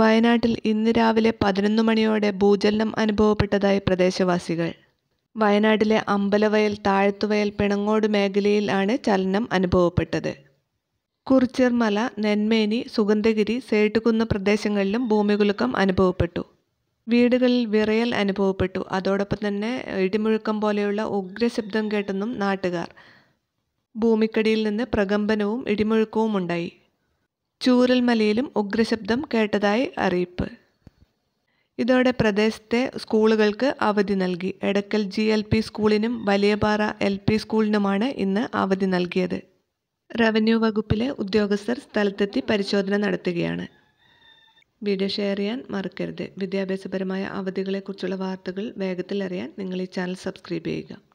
വയനാട്ടിൽ ഇന്ന് രാവിലെ പതിനൊന്ന് മണിയോടെ ഭൂചലനം അനുഭവപ്പെട്ടതായി പ്രദേശവാസികൾ വയനാട്ടിലെ അമ്പലവയൽ താഴത്തുവയൽ പിണങ്ങോട് മേഖലയിലാണ് ചലനം അനുഭവപ്പെട്ടത് കുറിച്ചിർമല നെന്മേനി സുഗന്ധഗിരി സേട്ടുകുന്ന് പ്രദേശങ്ങളിലും ഭൂമികുലുക്കം അനുഭവപ്പെട്ടു വീടുകളിൽ വിറയൽ അനുഭവപ്പെട്ടു അതോടൊപ്പം തന്നെ ഇടിമുഴക്കം പോലെയുള്ള ഉഗ്രശബ്ദം കേട്ടെന്നും നാട്ടുകാർ ഭൂമിക്കടിയിൽ നിന്ന് പ്രകമ്പനവും ഇടിമുഴക്കവും ഉണ്ടായി ചൂരൽമലയിലും ഉഗ്രശബ്ദം കേട്ടതായി അറിയിപ്പ് ഇതോടെ പ്രദേശത്തെ സ്കൂളുകൾക്ക് അവധി നൽകി എടക്കൽ ജി എൽ പി സ്കൂളിനും വലിയപാറ എൽ പി സ്കൂളിനുമാണ് ഇന്ന് അവധി നൽകിയത് റവന്യൂ വകുപ്പിലെ ഉദ്യോഗസ്ഥർ സ്ഥലത്തെത്തി പരിശോധന നടത്തുകയാണ് വീഡിയോ ഷെയർ ചെയ്യാൻ മറക്കരുത് വിദ്യാഭ്യാസപരമായ അവധികളെക്കുറിച്ചുള്ള വാർത്തകൾ വേഗത്തിൽ അറിയാൻ നിങ്ങൾ ഈ ചാനൽ സബ്സ്ക്രൈബ് ചെയ്യുക